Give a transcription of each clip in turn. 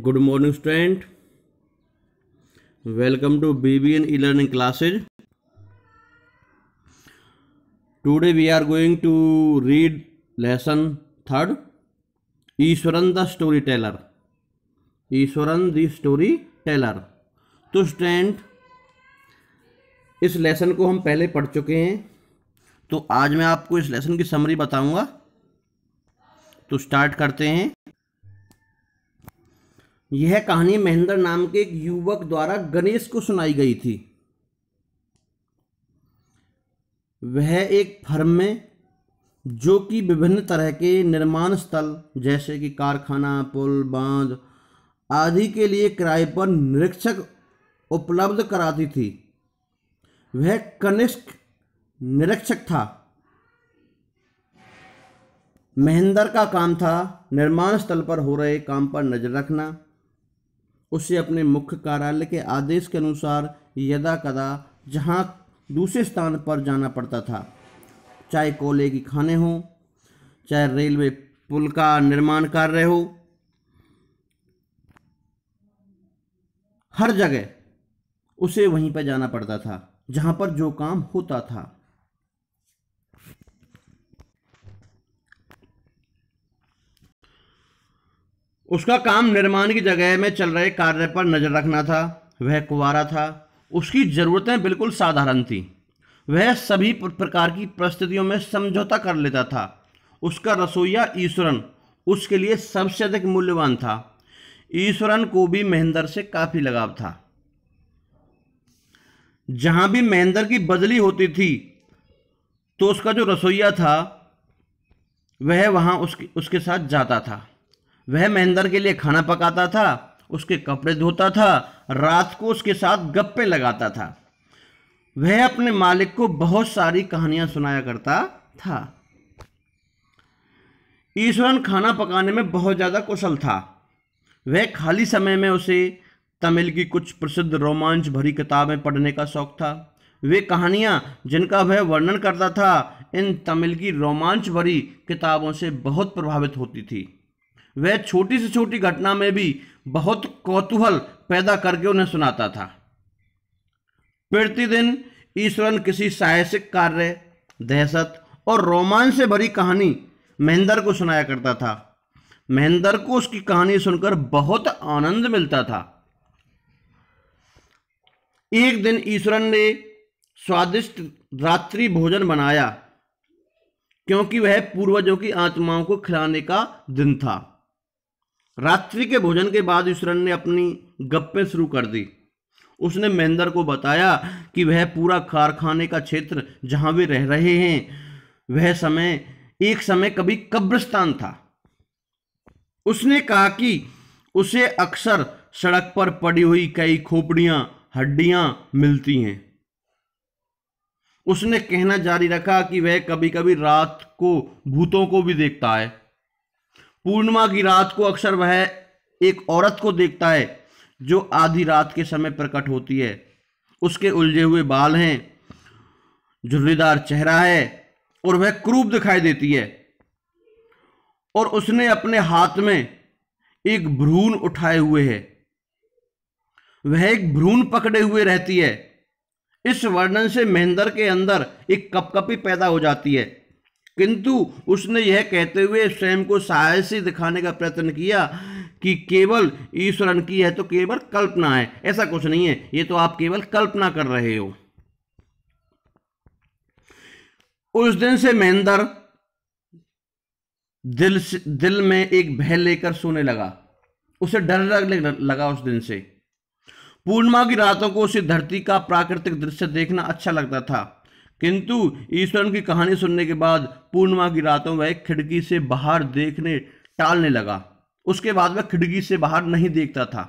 good morning student welcome to B B N E learning classes today we are going to read lesson third Iswaran the storyteller Iswaran the storyteller तो student इस lesson को हम पहले पढ़ चुके हैं तो आज मैं आपको इस लेसन की समरी बताऊंगा तो स्टार्ट करते हैं यह कहानी महेंद्र नाम के एक युवक द्वारा गणेश को सुनाई गई थी वह एक फर्म में जो कि विभिन्न तरह के निर्माण स्थल जैसे कि कारखाना पुल बांध आदि के लिए किराए पर निरीक्षक उपलब्ध कराती थी वह कनिष्क निरीक्षक था महेंद्र का काम था निर्माण स्थल पर हो रहे काम पर नज़र रखना उसे अपने मुख्य कार्यालय के आदेश के अनुसार यदा कदा जहाँ दूसरे स्थान पर जाना पड़ता था चाहे कोयले की खाने हों चाहे रेलवे पुल का निर्माण कार्य हो हर जगह उसे वहीं पर जाना पड़ता था जहाँ पर जो काम होता था उसका काम निर्माण की जगह में चल रहे कार्य पर नज़र रखना था वह कुवारा था उसकी ज़रूरतें बिल्कुल साधारण थीं वह सभी प्रकार की परिस्थितियों में समझौता कर लेता था उसका रसोईया ईश्वरन उसके लिए सबसे अधिक मूल्यवान था ईश्वरन को भी महेंद्र से काफ़ी लगाव था जहाँ भी महेंद्र की बदली होती थी तो उसका जो रसोईया था वह वहाँ उसके उसके साथ जाता था वह महेंद्र के लिए खाना पकाता था उसके कपड़े धोता था रात को उसके साथ गप्पे लगाता था वह अपने मालिक को बहुत सारी कहानियां सुनाया करता था ईश्वरन खाना पकाने में बहुत ज़्यादा कुशल था वह खाली समय में उसे तमिल की कुछ प्रसिद्ध रोमांच भरी किताबें पढ़ने का शौक था वे कहानियाँ जिनका वह वर्णन करता था इन तमिल की रोमांच भरी किताबों से बहुत प्रभावित होती थी वह छोटी से छोटी घटना में भी बहुत कौतूहल पैदा करके उन्हें सुनाता था प्रतिदिन ईश्वरन किसी साहसिक कार्य दहशत और रोमांच से भरी कहानी महेंद्र को सुनाया करता था महेंद्र को उसकी कहानी सुनकर बहुत आनंद मिलता था एक दिन ईश्वरन ने स्वादिष्ट रात्रि भोजन बनाया क्योंकि वह पूर्वजों की आत्माओं को खिलाने का दिन था रात्रि के भोजन के बाद इसरन ने अपनी गप्पे शुरू कर दी उसने महेंद्र को बताया कि वह पूरा कारखाने का क्षेत्र जहां वे रह रहे हैं वह समय एक समय कभी कब्रिस्तान था उसने कहा कि उसे अक्सर सड़क पर पड़ी हुई कई खोपड़ियां हड्डियां मिलती हैं उसने कहना जारी रखा कि वह कभी कभी रात को भूतों को भी देखता है पूर्णिमा की रात को अक्सर वह एक औरत को देखता है जो आधी रात के समय प्रकट होती है उसके उलझे हुए बाल हैं झुर्रीदार चेहरा है और वह क्रूप दिखाई देती है और उसने अपने हाथ में एक भ्रूण उठाए हुए है वह एक भ्रूण पकड़े हुए रहती है इस वर्णन से महेंद्र के अंदर एक कपकपी पैदा हो जाती है किंतु उसने यह कहते हुए स्वयं को साहसी दिखाने का प्रयत्न किया कि केवल ईश्वरन की है तो केवल कल्पना है ऐसा कुछ नहीं है ये तो आप केवल कल्पना कर रहे हो उस दिन से महेंद्र दिल दिल में एक भय लेकर सोने लगा उसे डर लगा उस दिन से पूर्णिमा की रातों को उसे धरती का प्राकृतिक दृश्य देखना अच्छा लगता था किंतु ईश्वरन की कहानी सुनने के बाद पूर्णिमा की रातों वह खिड़की से बाहर देखने टालने लगा उसके बाद वह खिड़की से बाहर नहीं देखता था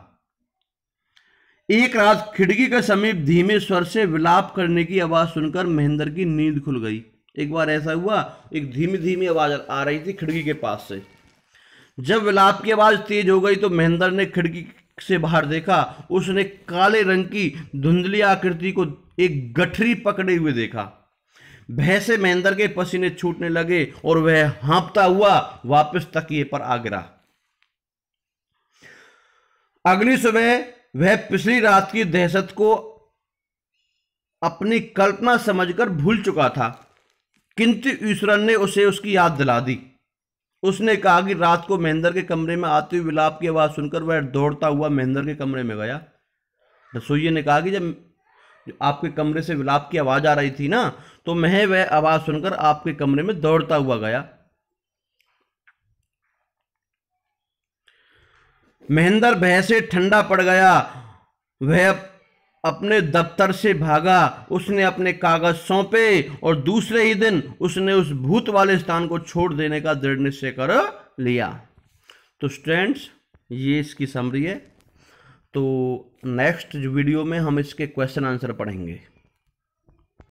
एक रात खिड़की के समीप धीमे स्वर से विलाप करने की आवाज सुनकर महेंद्र की नींद खुल गई एक बार ऐसा हुआ एक धीमी धीमी आवाज आ रही थी खिड़की के पास से जब विलाप की आवाज तेज हो गई तो महेंद्र ने खिड़की से बाहर देखा उसने काले रंग की धुंधली आकृति को एक गठरी पकड़े हुए देखा भैंसे महेंद्र के पसीने छूटने लगे और वह हांपता हुआ वापस तकिए पर आ गिरा अगली सुबह वह पिछली रात की दहशत को अपनी कल्पना समझकर भूल चुका था किंतु ईश्वरन ने उसे उसकी याद दिला दी उसने कहा कि रात को महेंद्र के कमरे में आती हुई विलाप की आवाज़ सुनकर वह दौड़ता हुआ महेंद्र के कमरे में गया रसोइये ने कहा कि जब आपके कमरे से विलाप की आवाज़ आ रही थी ना तो मैं वह आवाज़ सुनकर आपके कमरे में दौड़ता हुआ गया महेंद्र भय से ठंडा पड़ गया वह अपने दफ्तर से भागा उसने अपने कागज सौंपे और दूसरे ही दिन उसने उस भूत वाले स्थान को छोड़ देने का दृढ़ निश्चय कर लिया तो स्टूडेंट्स ये इसकी समरी है तो नेक्स्ट वीडियो में हम इसके क्वेश्चन आंसर पढ़ेंगे